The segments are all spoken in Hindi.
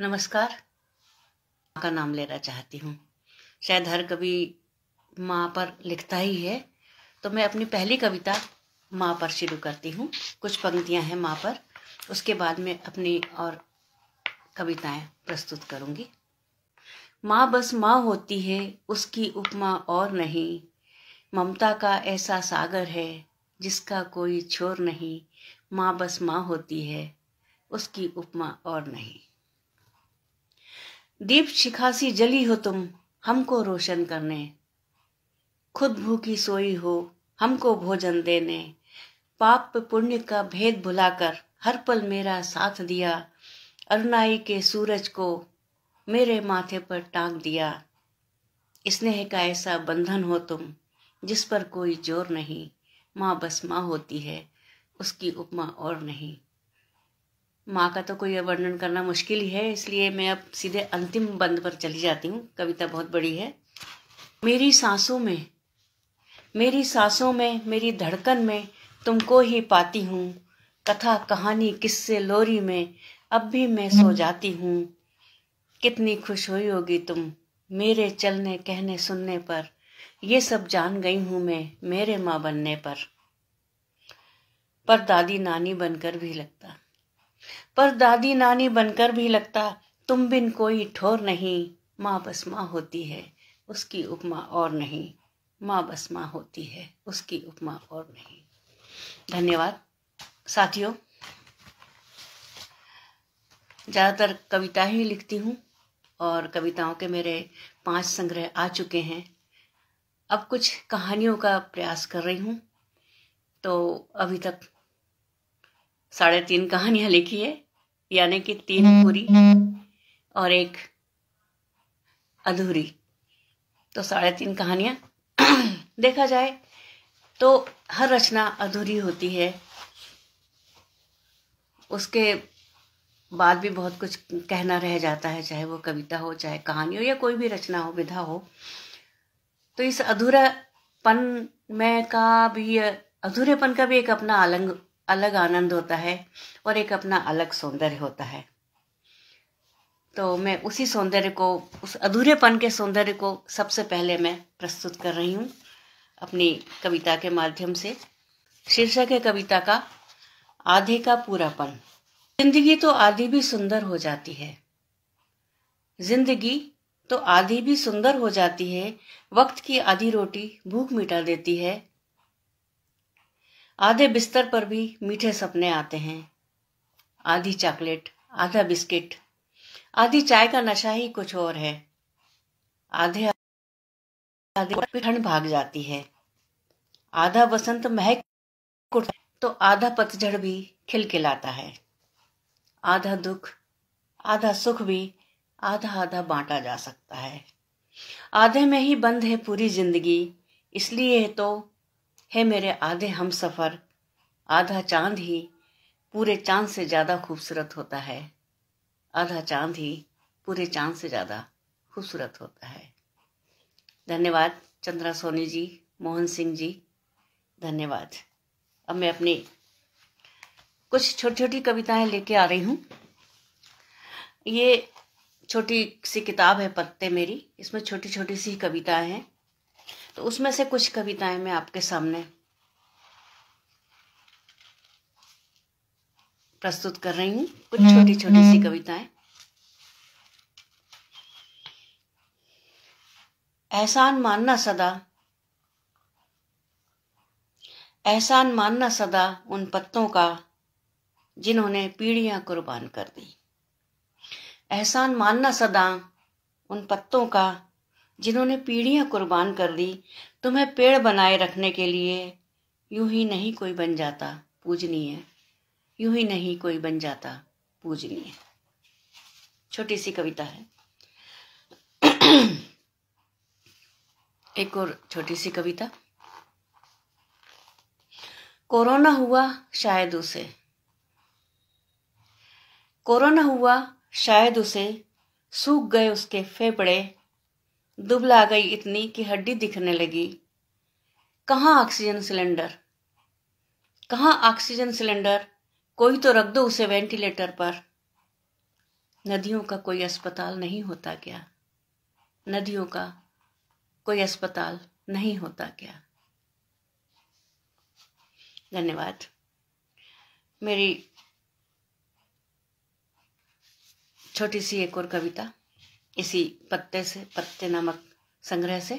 नमस्कार माँ का नाम लेना चाहती हूँ शायद हर कवि माँ पर लिखता ही है तो मैं अपनी पहली कविता माँ पर शुरू करती हूँ कुछ पंक्तियाँ हैं माँ पर उसके बाद में अपनी और कविताएं प्रस्तुत करूँगी माँ बस माँ होती है उसकी उपमा और नहीं ममता का ऐसा सागर है जिसका कोई छोर नहीं माँ बस माँ होती है उसकी उपमा और नहीं दीप शिखासी जली हो तुम हमको रोशन करने खुद भूखी सोई हो हमको भोजन देने पाप पुण्य का भेद भुलाकर हर पल मेरा साथ दिया अरुणाई के सूरज को मेरे माथे पर टांग दिया स्नेह का ऐसा बंधन हो तुम जिस पर कोई जोर नहीं माँ बस माँ होती है उसकी उपमा और नहीं माँ का तो कोई वर्णन करना मुश्किल ही है इसलिए मैं अब सीधे अंतिम बंद पर चली जाती हूँ कविता बहुत बड़ी है मेरी सांसों में मेरी सांसों में मेरी धड़कन में तुमको ही पाती हूँ कथा कहानी किस्से लोरी में अब भी मैं सो जाती हूँ कितनी खुश हुई होगी तुम मेरे चलने कहने सुनने पर ये सब जान गई हूँ मैं मेरे माँ बनने पर पर दादी नानी बनकर भी लगता पर दादी नानी बनकर भी लगता तुम बिन कोई ठोर नहीं माँ बस माँ होती है उसकी उपमा और नहीं माँ बस माँ होती है उसकी उपमा और नहीं धन्यवाद साथियों ज़्यादातर कविता ही लिखती हूँ और कविताओं के मेरे पांच संग्रह आ चुके हैं अब कुछ कहानियों का प्रयास कर रही हूँ तो अभी तक साढ़े तीन कहानियाँ लिखी है यानी कि तीन हम्म, पूरी हम्म। और एक अधूरी तो साढ़े तीन कहानियां देखा जाए तो हर रचना अधूरी होती है उसके बाद भी बहुत कुछ कहना रह जाता है चाहे वो कविता हो चाहे कहानी हो या कोई भी रचना हो विधा हो तो इस अधूरापन में का भी अधूरेपन का भी एक अपना अलग अलग आनंद होता है और एक अपना अलग सौंदर्य होता है तो मैं उसी सौंदर्य को उस अधूरेपन के सौंदर्य को सबसे पहले मैं प्रस्तुत कर रही हूँ अपनी कविता के माध्यम से शीर्षक है कविता का आधे का पूरापन जिंदगी तो आधी भी सुंदर हो जाती है जिंदगी तो आधी भी सुंदर हो जाती है वक्त की आधी रोटी भूख मिटा देती है आधे बिस्तर पर भी मीठे सपने आते हैं आधी चॉकलेट आधा बिस्किट आधी चाय का नशा ही कुछ और है आधे आधे ठंड भाग जाती है आधा बसंत महक तो आधा पतझड़ भी खिलखिलाता है आधा दुख आधा सुख भी आधा आधा बांटा जा सकता है आधे में ही बंद है पूरी जिंदगी इसलिए तो है मेरे आधे हम सफ़र आधा चांद ही पूरे चांद से ज़्यादा खूबसूरत होता है आधा चांद ही पूरे चांद से ज़्यादा खूबसूरत होता है धन्यवाद चंद्रा सोनी जी मोहन सिंह जी धन्यवाद अब मैं अपनी कुछ छोटी छोटी कविताएं लेके आ रही हूँ ये छोटी सी किताब है पत्ते मेरी इसमें छोटी छोटी सी कविताएं हैं तो उसमें से कुछ कविताएं मैं आपके सामने प्रस्तुत कर रही हूं कुछ हम्म, छोटी छोटी सी हम्म। कविताएं एहसान मानना सदा एहसान मानना सदा उन पत्तों का जिन्होंने पीढ़ियां कुर्बान कर दी एहसान मानना सदा उन पत्तों का जिन्होंने पीढ़ियां कुर्बान कर दी तुम्हें पेड़ बनाए रखने के लिए यूं ही नहीं कोई बन जाता पूजनीय यूं ही नहीं कोई बन जाता पूजनीय छोटी सी कविता है एक और छोटी सी कविता कोरोना हुआ शायद उसे कोरोना हुआ शायद उसे सूख गए उसके फेफड़े दुबला गई इतनी कि हड्डी दिखने लगी कहाँ ऑक्सीजन सिलेंडर कहाँ ऑक्सीजन सिलेंडर कोई तो रख दो उसे वेंटिलेटर पर नदियों का कोई अस्पताल नहीं होता क्या नदियों का कोई अस्पताल नहीं होता क्या धन्यवाद मेरी छोटी सी एक और कविता इसी पत्ते से पत्ते नामक संग्रह से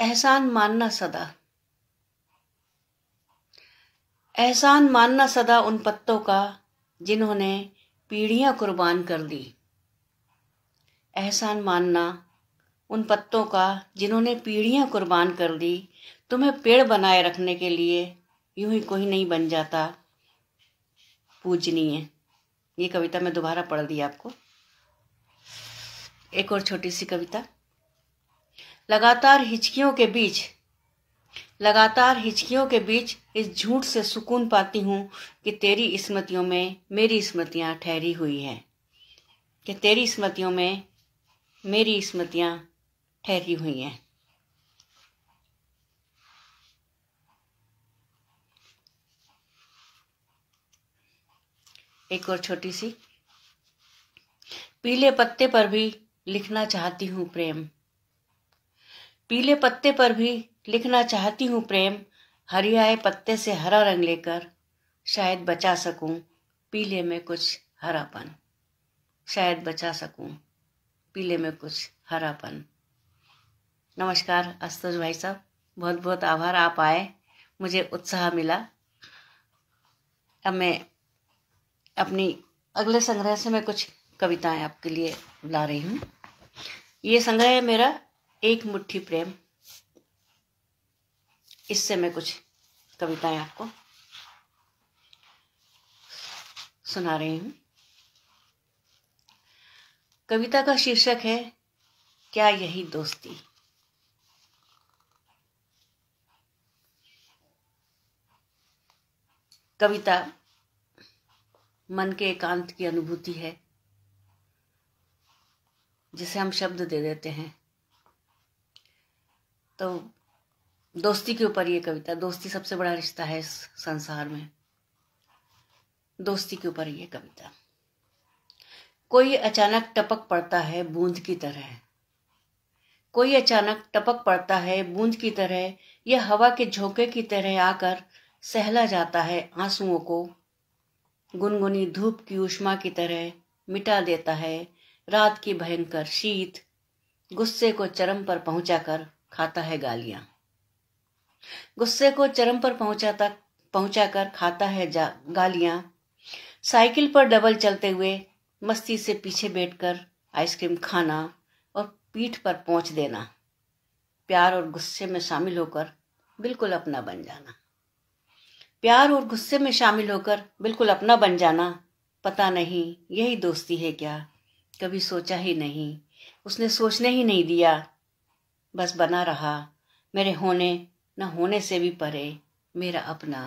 एहसान मानना सदा एहसान मानना सदा उन पत्तों का जिन्होंने पीढ़ियां कुर्बान कर दी एहसान मानना उन पत्तों का जिन्होंने पीढ़ियां कुर्बान कर दी तुम्हें पेड़ बनाए रखने के लिए यूं ही कोई नहीं बन जाता पूजनीय ये कविता मैं दोबारा पढ़ दी आपको एक और छोटी सी कविता लगातार हिचकियों के बीच लगातार हिचकियों के बीच इस झूठ से सुकून पाती हूँ कि तेरी स्मृतियों में मेरी स्मृतियाँ ठहरी हुई हैं कि तेरी स्मृतियों में मेरी स्मृतियाँ ठहरी हुई हैं एक और छोटी सी पीले पत्ते पर भी लिखना चाहती हूँ प्रेम पीले पत्ते पर भी लिखना चाहती हूँ प्रेम हरियाए पत्ते से हरा रंग लेकर शायद बचा सकूं पीले में कुछ हरापन शायद बचा सकूं पीले में कुछ हरापन नमस्कार अस्तुज भाई साहब बहुत बहुत आभार आप आए मुझे उत्साह मिला अब मैं अपनी अगले संग्रह से मैं कुछ कविताएं आपके लिए ला रही हूं ये संग्रह है मेरा एक मुट्ठी प्रेम इससे मैं कुछ कविताएं आपको सुना रही हूं कविता का शीर्षक है क्या यही दोस्ती कविता मन के एकांत की अनुभूति है जिसे हम शब्द दे देते हैं तो दोस्ती के ऊपर ये कविता दोस्ती सबसे बड़ा रिश्ता है इस संसार में दोस्ती के ऊपर ये कविता कोई अचानक टपक पड़ता है बूंद की तरह कोई अचानक टपक पड़ता है बूंद की तरह यह हवा के झोंके की तरह आकर सहला जाता है आंसुओं को गुनगुनी धूप की उष्मा की तरह मिटा देता है रात की भयंकर शीत गुस्से को चरम पर पहुंचाकर खाता है गालियां गुस्से को चरम पर पहुंचा तक पहुंचाकर खाता है गालियां साइकिल पर डबल चलते हुए मस्ती से पीछे बैठकर आइसक्रीम खाना और पीठ पर पहुंच देना प्यार और गुस्से में शामिल होकर बिल्कुल अपना बन जाना प्यार और गुस्से में शामिल होकर बिल्कुल अपना बन जाना पता नहीं यही दोस्ती है क्या कभी सोचा ही नहीं उसने सोचने ही नहीं दिया बस बना रहा मेरे होने न होने से भी परे मेरा अपना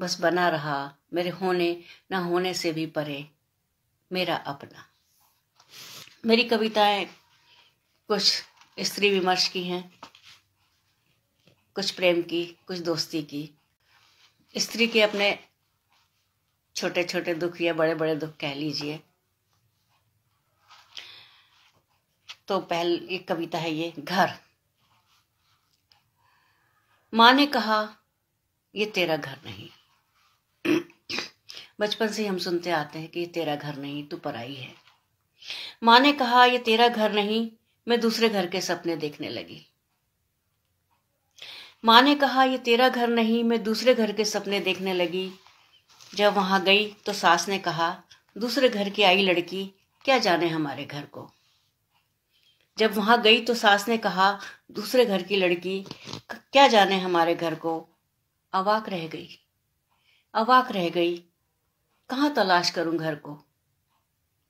बस बना रहा मेरे होने न होने से भी परे मेरा अपना मेरी कविताएं कुछ स्त्री विमर्श की हैं कुछ प्रेम की कुछ दोस्ती की स्त्री के अपने छोटे छोटे दुख या बड़े बड़े दुख कह लीजिए तो पहल एक कविता है ये घर माँ ने कहा ये तेरा घर नहीं बचपन से हम सुनते आते हैं कि ये तेरा घर नहीं तू पराई है माँ ने कहा ये तेरा घर नहीं मैं दूसरे घर के सपने देखने लगी माँ ने कहा ये तेरा घर नहीं मैं दूसरे घर के सपने देखने लगी जब वहाँ गई तो सास ने कहा दूसरे घर की आई लड़की क्या जाने हमारे घर को जब वहाँ गई तो सास ने कहा दूसरे घर की लड़की क्या जाने हमारे घर को अवाक रह गई अवाक रह गई कहाँ तलाश करूं घर को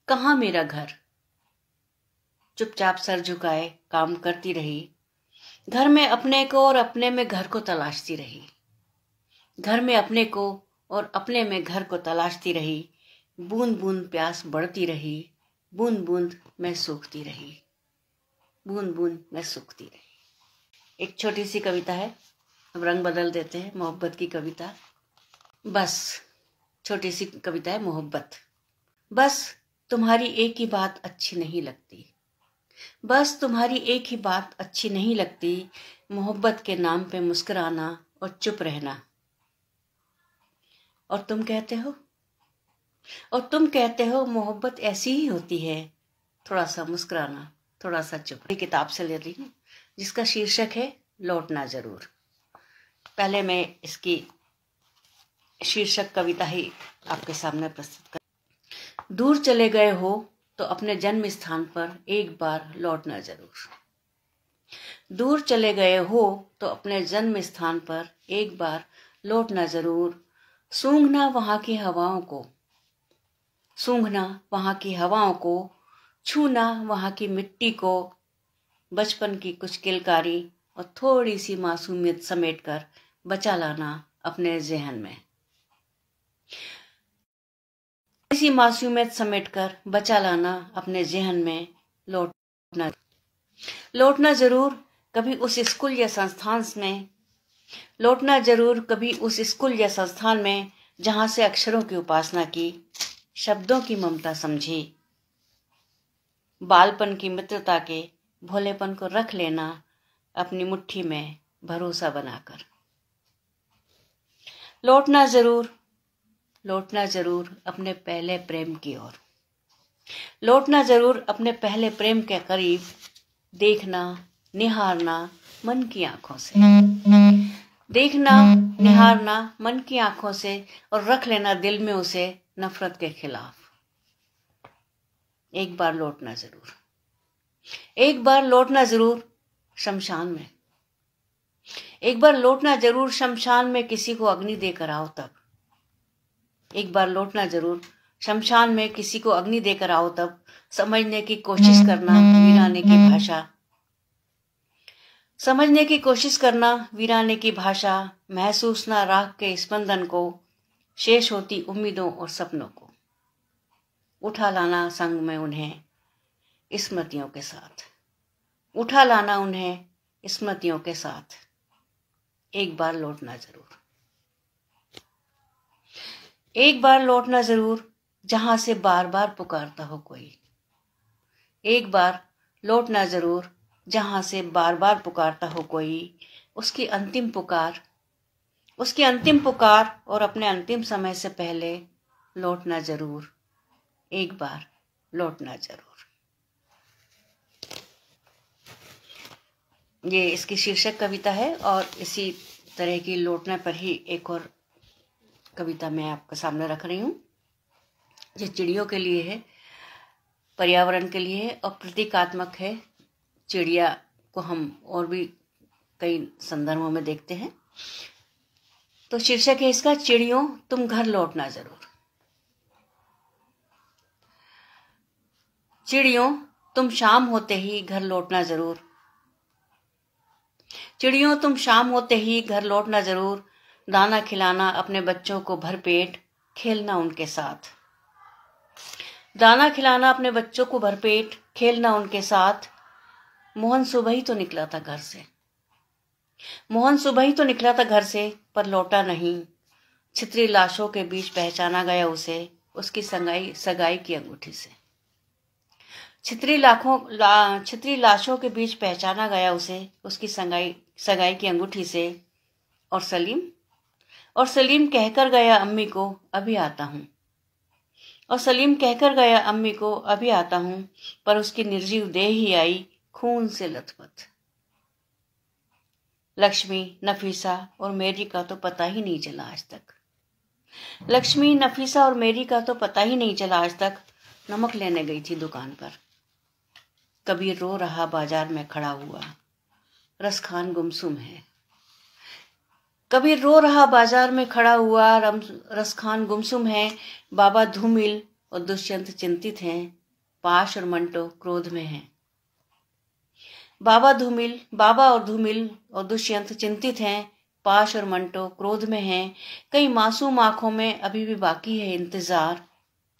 कहाँ मेरा घर चुपचाप सर झुकाए काम करती रही घर में अपने को और अपने में घर को तलाशती रही घर में अपने को और अपने में घर को तलाशती रही बूंद बूंद प्यास बढ़ती रही बूंद बूंद मैं सूखती रही बूंद बूंद मैं सूखती रही एक छोटी सी कविता है अब रंग बदल देते हैं मोहब्बत की कविता बस छोटी सी कविता है मोहब्बत बस तुम्हारी एक ही बात अच्छी नहीं लगती बस तुम्हारी एक ही बात अच्छी नहीं लगती मोहब्बत के नाम पे मुस्कराना और चुप रहना और तुम कहते हो और तुम कहते हो मोहब्बत ऐसी ही होती है थोड़ा सा मुस्कराना थोड़ा सा चुप किताब से ले रही हूँ जिसका शीर्षक है लौटना ज़रूर पहले मैं इसकी शीर्षक कविता ही आपके सामने प्रस्तुत कर दूर चले गए हो तो अपने जन्म स्थान पर एक बार लौटना जरूर दूर चले गए हो तो अपने जन्म स्थान पर एक बार लौटना जरूर सूंघना वहाँ की हवाओं को सूंघना वहाँ की हवाओं को छूना वहाँ की मिट्टी को बचपन की कुछ किलकारी और थोड़ी सी मासूमियत समेट कर बचा लाना अपने जहन में इसी मासूमियत समेट कर बचा लाना अपने जहन में लौटना लौटना जरूर कभी उस स्कूल या संस्थान में लौटना जरूर कभी उस स्कूल या संस्थान में जहां से अक्षरों की उपासना की शब्दों की ममता समझी बालपन की मित्रता के भोलेपन को रख लेना अपनी मुट्ठी में भरोसा बनाकर लौटना जरूर लौटना जरूर अपने पहले प्रेम की ओर लौटना जरूर अपने पहले प्रेम के करीब देखना निहारना मन की आंखों से देखना निहारना मन की आंखों से और रख लेना दिल में उसे नफरत के खिलाफ एक बार लौटना जरूर एक बार लौटना जरूर शमशान में एक बार लौटना जरूर शमशान में किसी को अग्नि देकर आओ तब एक बार लौटना जरूर शमशान में किसी को अग्नि देकर आओ तब समझने की कोशिश करना वीराने की भाषा समझने की कोशिश करना वीराने की भाषा महसूस ना राह के स्पंदन को शेष होती उम्मीदों और सपनों को उठा लाना संग में उन्हें स्मृतियों के साथ उठा लाना उन्हें स्मृतियों के साथ एक बार लौटना जरूर एक बार लौटना ज़रूर जहां से बार बार पुकारता हो कोई एक बार लौटना ज़रूर जहां से बार बार पुकारता हो कोई उसकी अंतिम पुकार उसकी अंतिम पुकार और अपने अंतिम समय से पहले लौटना ज़रूर एक बार लौटना ज़रूर ये इसकी शीर्षक कविता है और इसी तरह की लौटने पर ही एक और कविता मैं आपके सामने रख रही हूँ ये चिड़ियों के लिए है पर्यावरण के लिए है और प्रतीकात्मक है चिड़िया को हम और भी कई संदर्भों में देखते हैं तो शीर्षक है इसका चिड़ियों तुम घर लौटना जरूर चिड़ियों तुम शाम होते ही घर लौटना जरूर चिड़ियों तुम शाम होते ही घर लौटना जरूर दाना खिलाना अपने बच्चों को भरपेट खेलना उनके साथ दाना खिलाना अपने बच्चों को भरपेट खेलना उनके साथ मोहन सुबह ही तो निकला था घर से मोहन सुबह ही तो निकला था घर से पर लौटा नहीं छित्री लाशों के बीच पहचाना गया उसे उसकी संगाई सगाई की अंगूठी से छित्री लाखों ला, छित्री लाशों के बीच पहचाना गया उसे उसकी संगाई सगाई की अंगूठी से और सलीम और सलीम कहकर गया अम्मी को अभी आता हूँ और सलीम कहकर गया अम्मी को अभी आता हूँ पर उसकी निर्जीव देह ही आई खून से लथपथ लक्ष्मी नफीसा और मेरी का तो पता ही नहीं चला आज तक लक्ष्मी नफीसा और मेरी का तो पता ही नहीं चला आज तक नमक लेने गई थी दुकान पर कभी रो रहा बाजार में खड़ा हुआ रस खान गुमसुम है कबीर रो रहा बाजार में खड़ा हुआ रम रस खान गुमसुम है बाबा धूमिल और दुष्यंत चिंतित हैं पाश और मंटो क्रोध में हैं बाबा धूमिल बाबा और धूमिल और दुष्यंत चिंतित हैं पाश और मंटो क्रोध में हैं कई मासूम आंखों में अभी भी बाकी है इंतज़ार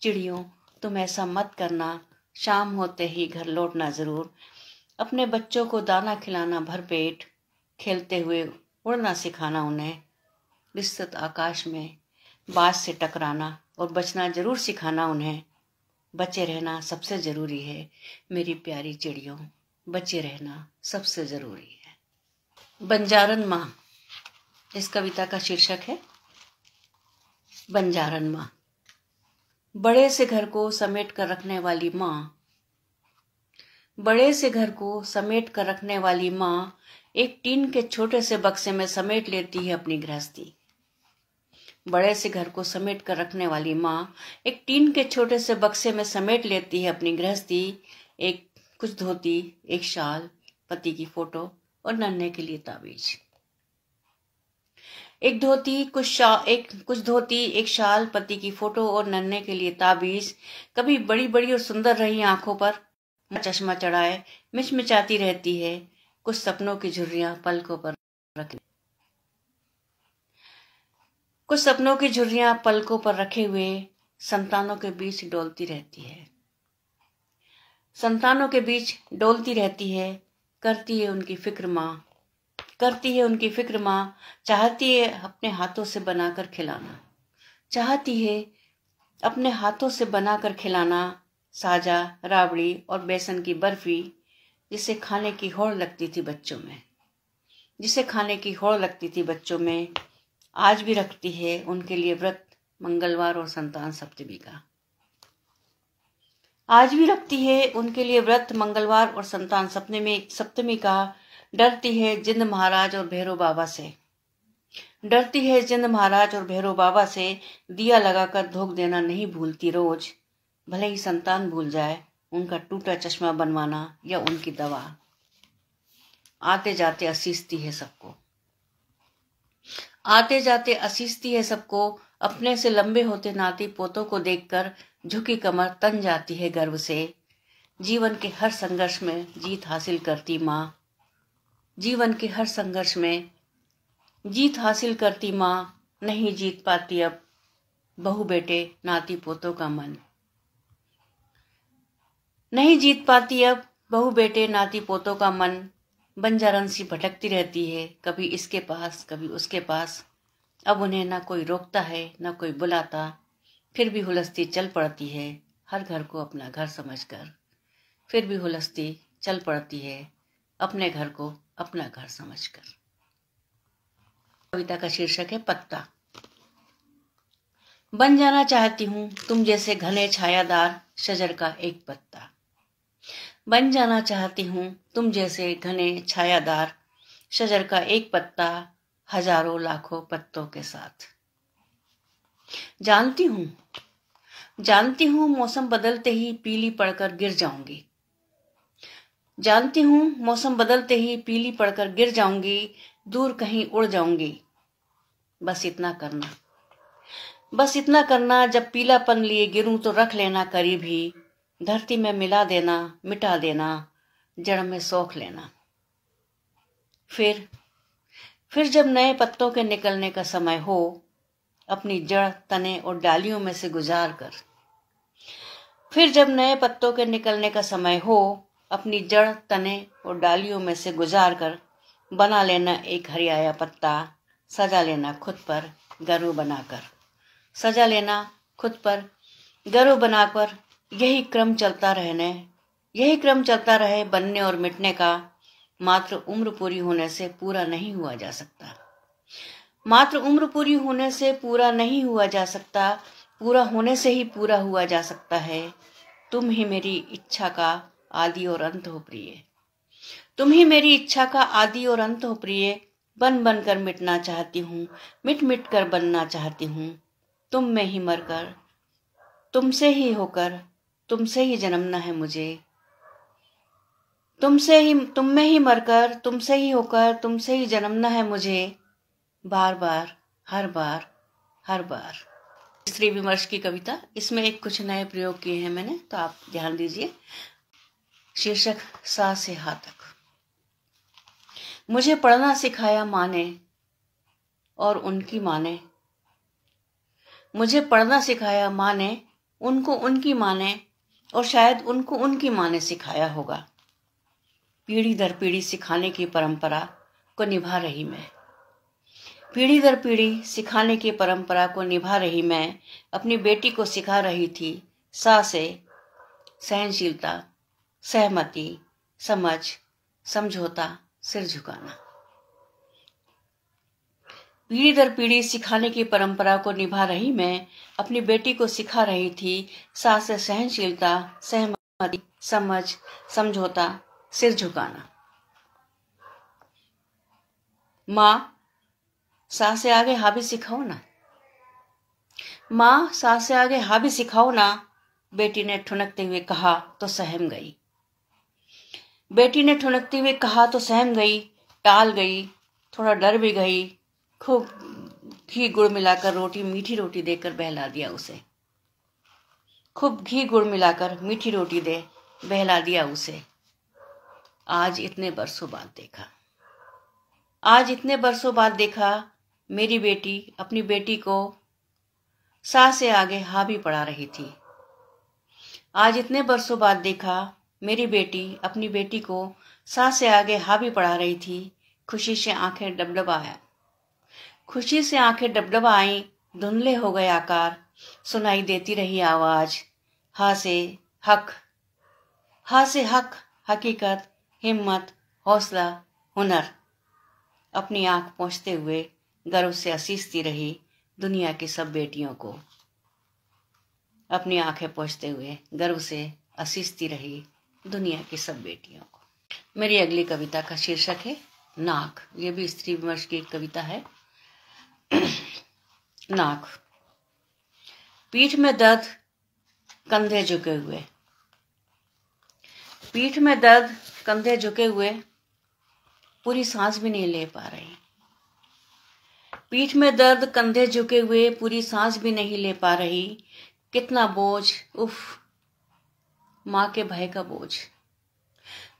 चिड़ियों तुम ऐसा मत करना शाम होते ही घर लौटना ज़रूर अपने बच्चों को दाना खिलाना भरपेट खेलते हुए उड़ना सिखाना उन्हें विस्तृत आकाश में बाज से टकराना और बचना जरूर सिखाना उन्हें बचे रहना सबसे ज़रूरी है मेरी प्यारी चिड़ियों बचे रहना सबसे ज़रूरी है बंजारन माँ इस कविता का शीर्षक है बंजारन माँ बड़े से घर को समेट कर रखने वाली माँ बड़े से घर को समेट कर रखने वाली माँ एक टीन के छोटे से बक्से में समेट लेती है अपनी गृहस्थी बड़े से घर को समेट कर रखने वाली माँ एक टीन के छोटे से बक्से में समेट लेती है अपनी गृहस्थी एक कुछ धोती एक शाल पति की फोटो और नन्हे के लिए ताबीज एक धोती कुछ एक कुछ धोती एक शाल पति की फोटो और नन्हे के लिए ताबीज कभी बड़ी बड़ी और सुंदर रही आंखों पर चश्मा चढ़ाए मिचमिचाती रहती है कुछ सपनों की झुर्रियां पलकों पर रख कुछ सपनों की झुर्रियां पलकों पर रखे हुए संतानों के बीच डोलती रहती है संतानों के बीच डोलती रहती है करती है उनकी फिक्र माँ करती है उनकी फिक्र माँ चाहती है अपने हाथों से बनाकर खिलाना चाहती है अपने हाथों से बनाकर खिलाना साजा राबड़ी और बेसन की बर्फी जिसे खाने की होड़ लगती थी बच्चों में जिसे खाने की होड़ लगती थी बच्चों में आज भी रखती है उनके लिए व्रत मंगलवार और संतान सप्तमी का आज भी रखती है उनके लिए व्रत मंगलवार और संतान सपने में सप्तमी का डरती है जिंद महाराज और भैरव बाबा से डरती है जिंद महाराज और भैरव बाबा से दिया लगाकर धोख देना नहीं भूलती रोज भले ही संतान भूल जाए उनका टूटा चश्मा बनवाना या उनकी दवा आते जाते असीस्ती है सबको आते जाते असीस्ती है सबको अपने से लंबे होते नाती पोतों को देखकर झुकी कमर तन जाती है गर्व से जीवन के हर संघर्ष में जीत हासिल करती माँ जीवन के हर संघर्ष में जीत हासिल करती माँ नहीं जीत पाती अब बहु बेटे नाती पोतों का मन नहीं जीत पाती अब बहु बेटे नाती पोतों का मन बंजारन सी भटकती रहती है कभी इसके पास कभी उसके पास अब उन्हें ना कोई रोकता है ना कोई बुलाता फिर भी हुलस्ती चल पड़ती है हर घर को अपना घर समझकर फिर भी हुलस्ती चल पड़ती है अपने घर को अपना घर समझकर कविता का शीर्षक है पत्ता बन जाना चाहती हूँ तुम जैसे घने छायादार शजर का एक पत्ता बन जाना चाहती हूँ तुम जैसे घने छायादार शजर का एक पत्ता हजारों लाखों पत्तों के साथ जानती हूँ जानती हूँ मौसम बदलते ही पीली पड़कर गिर जाऊंगी जानती हूँ मौसम बदलते ही पीली पड़कर गिर जाऊंगी दूर कहीं उड़ जाऊंगी बस इतना करना बस इतना करना जब पीलापन लिए गिरूं तो रख लेना करीब ही धरती में मिला देना मिटा देना जड़ में सोख लेना फिर फिर जब नए पत्तों के निकलने का समय हो अपनी जड़ तने और डालियों में से गुजार कर फिर जब नए पत्तों के निकलने का समय हो अपनी जड़ तने और डालियों में से गुजार कर बना लेना एक हरियाया पत्ता सजा लेना खुद पर गर्व बनाकर सजा लेना खुद पर गर्व बनाकर यही क्रम चलता रहने यही क्रम चलता रहे बनने और मिटने का मात्र उम्र पूरी होने से पूरा नहीं हुआ जा सकता मात्र उम्र पूरी होने से पूरा नहीं हुआ जा सकता पूरा होने से ही पूरा हुआ जा सकता है तुम ही मेरी इच्छा का आदि और अंत हो प्रिय तुम ही मेरी इच्छा का आदि और अंत हो प्रिय बन बन कर मिटना चाहती हूँ मिट मिट कर बनना चाहती हूँ तुम में ही मरकर तुमसे ही होकर तुमसे ही जन्मना है मुझे तुमसे ही तुम में ही मरकर तुमसे ही होकर तुमसे ही जन्मना है मुझे बार बार हर बार हर बार स्त्री विमर्श की कविता इसमें एक कुछ नए प्रयोग किए हैं मैंने तो आप ध्यान दीजिए शीर्षक सा से हा तक मुझे पढ़ना सिखाया माँ ने और उनकी माँ ने मुझे पढ़ना सिखाया माँ ने उनको उनकी माँ ने और शायद उनको उनकी माँ ने सिखाया होगा पीढ़ी दर पीढ़ी सिखाने की परंपरा को निभा रही मैं पीढ़ी दर पीढ़ी सिखाने की परंपरा को निभा रही मैं अपनी बेटी को सिखा रही थी सा से सहनशीलता सहमति समझ समझौता सिर झुकाना पीढ़ी दर पीढ़ी सिखाने की परंपरा को निभा रही मैं अपनी बेटी को सिखा रही थी सास सहनशीलता सहमति समझ समझौता सिर झुकाना माँ सास से आगे हाबी सिखाओ ना माँ सास से आगे हाबी सिखाओ ना बेटी ने ठुनकते हुए कहा तो सहम गई बेटी ने ठुनकते हुए कहा तो सहम गई टाल गई थोड़ा डर भी गई खूब घी गुड़ मिलाकर रोटी मीठी रोटी देकर बहला दिया उसे खूब घी गुड़ मिलाकर मीठी रोटी दे बहला दिया उसे आज इतने बरसों बाद देखा आज इतने बरसों बाद देखा मेरी बेटी अपनी बेटी को सा से आगे हा भी पढ़ा रही थी आज इतने बरसों बाद देखा मेरी बेटी अपनी बेटी को सा से आगे हा भी पढ़ा रही थी खुशी से आंखें डबडबाया खुशी से आंखें डबडब आई धुंधले हो गए आकार सुनाई देती रही आवाज हा से हक हा से हक हकीकत हिम्मत हौसला हुनर अपनी आंख पहुंचते हुए गर्व से असीसती रही दुनिया की सब बेटियों को अपनी आंखें पहुंचते हुए गर्व से असीसती रही दुनिया की सब बेटियों को मेरी अगली कविता का शीर्षक है नाक ये भी स्त्री विमर्श की एक कविता है नाक पीठ में दर्द कंधे झुके हुए पीठ में दर्द कंधे झुके हुए पूरी सांस भी नहीं ले पा रही पीठ में दर्द कंधे झुके हुए पूरी सांस भी नहीं ले पा रही कितना बोझ उफ माँ के भय का बोझ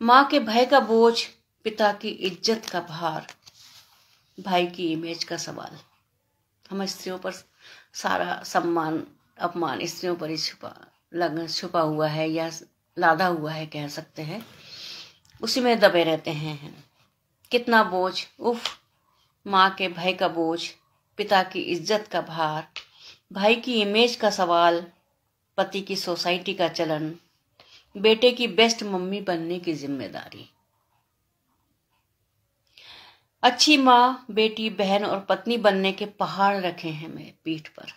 माँ के भय का बोझ पिता की इज्जत का भार भाई की इमेज का सवाल हम स्त्रियों पर सारा सम्मान अपमान स्त्रियों पर ही छुपा लग छुपा हुआ है या लादा हुआ है कह सकते हैं उसी में दबे रहते हैं कितना बोझ उफ माँ के भय का बोझ पिता की इज्जत का भार भाई की इमेज का सवाल पति की सोसाइटी का चलन बेटे की बेस्ट मम्मी बनने की जिम्मेदारी अच्छी माँ बेटी बहन और पत्नी बनने के पहाड़ रखे हैं मेरे पीठ पर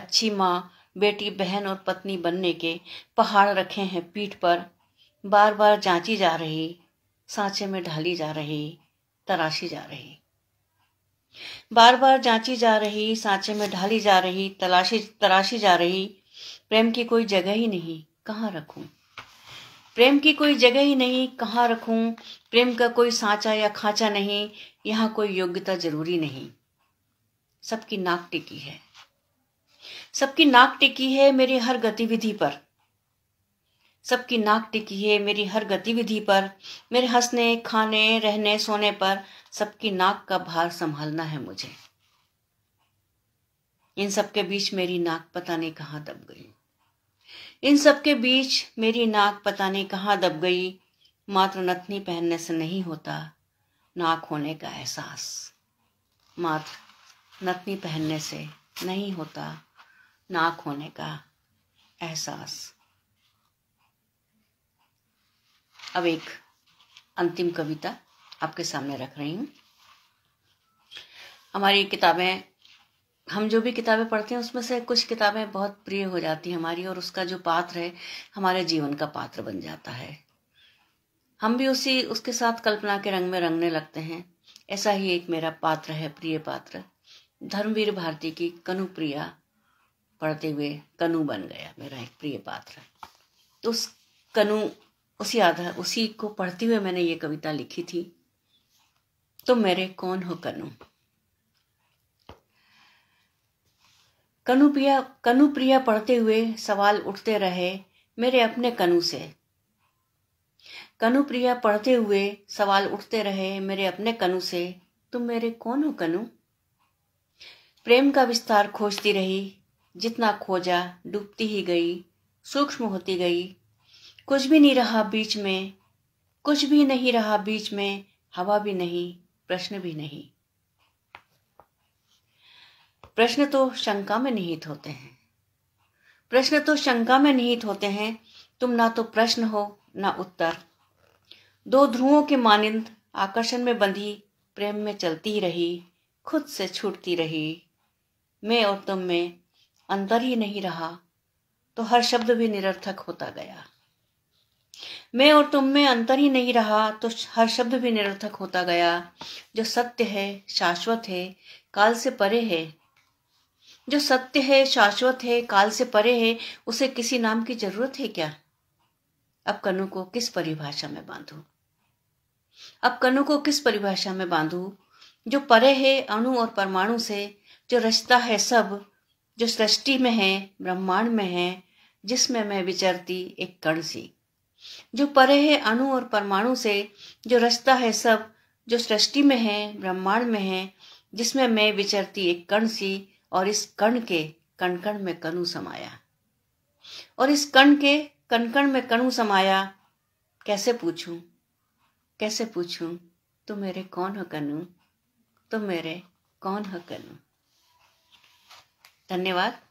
अच्छी माँ बेटी बहन और पत्नी बनने के पहाड़ रखे हैं पीठ पर बार बार जांची जा रही सांचे में ढाली जा रही तराशी जा रही बार बार जांची जा रही सांचे में ढाली जा रही तलाशी तराशी जा रही प्रेम की कोई जगह ही नहीं कहाँ रखूं प्रेम की कोई जगह ही नहीं कहाँ रखूं प्रेम का कोई सांचा या खांचा नहीं यहाँ कोई योग्यता जरूरी नहीं सबकी नाक टिकी है सबकी नाक टिकी है मेरी हर गतिविधि पर सबकी नाक टिकी है मेरी हर गतिविधि पर मेरे हंसने खाने रहने सोने पर सबकी नाक का भार संभालना है मुझे इन सबके बीच मेरी नाक पता नहीं कहाँ दब गई इन सबके बीच मेरी नाक पता नहीं कहाँ दब गई मात्र नथनी पहनने से नहीं होता नाक होने का एहसास मात्र नथनी पहनने से नहीं होता नाक होने का एहसास अब एक अंतिम कविता आपके सामने रख रही हूँ हमारी किताबें हम जो भी किताबें पढ़ते हैं उसमें से कुछ किताबें बहुत प्रिय हो जाती हैं हमारी और उसका जो पात्र है हमारे जीवन का पात्र बन जाता है हम भी उसी उसके साथ कल्पना के रंग में रंगने लगते हैं ऐसा ही एक मेरा पात्र है प्रिय पात्र धर्मवीर भारती की कनु प्रिया पढ़ते हुए कनु बन गया मेरा एक प्रिय पात्र तो उस कनु उसी आधार उसी को पढ़ते हुए मैंने ये कविता लिखी थी तो मेरे कौन हो कनु कनुप्रिया कनुप्रिया पढ़ते हुए सवाल उठते रहे मेरे अपने कनु से कनुप्रिया पढ़ते हुए सवाल उठते रहे मेरे अपने कनु से तुम मेरे कौन हो कनु प्रेम का विस्तार खोजती रही जितना खोजा डूबती ही गई सूक्ष्म होती गई कुछ भी नहीं रहा बीच में कुछ भी नहीं रहा बीच में हवा भी नहीं प्रश्न भी नहीं प्रश्न तो शंका में निहित होते हैं प्रश्न तो शंका में निहित होते हैं तुम ना तो प्रश्न हो ना उत्तर दो ध्रुवों के मानिंद आकर्षण में बंधी प्रेम में चलती रही खुद से छूटती रही मैं और तुम में अंतर ही नहीं रहा तो हर शब्द भी निरर्थक होता गया मैं और तुम में अंतर ही नहीं रहा तो हर शब्द भी निरर्थक होता गया जो सत्य है शाश्वत है काल से परे है जो सत्य है शाश्वत है काल से परे है उसे किसी नाम की जरूरत है क्या अब कनु को किस परिभाषा में बांधू अब कनु को किस परिभाषा में बांधू जो परे है अणु और परमाणु से जो रचता है सब जो सृष्टि में है ब्रह्मांड में है जिसमें मैं विचरती एक कण सी जो परे है अणु और परमाणु से जो रचता है सब जो सृष्टि में है ब्रह्मांड में है जिसमें मैं विचरती एक कण सी और इस कण के कणकण में कणु समाया और इस कण के कणकण में कणु समाया कैसे पूछूं कैसे पूछूं तुम तो मेरे कौन हो कनु तुम तो मेरे कौन हो कनु धन्यवाद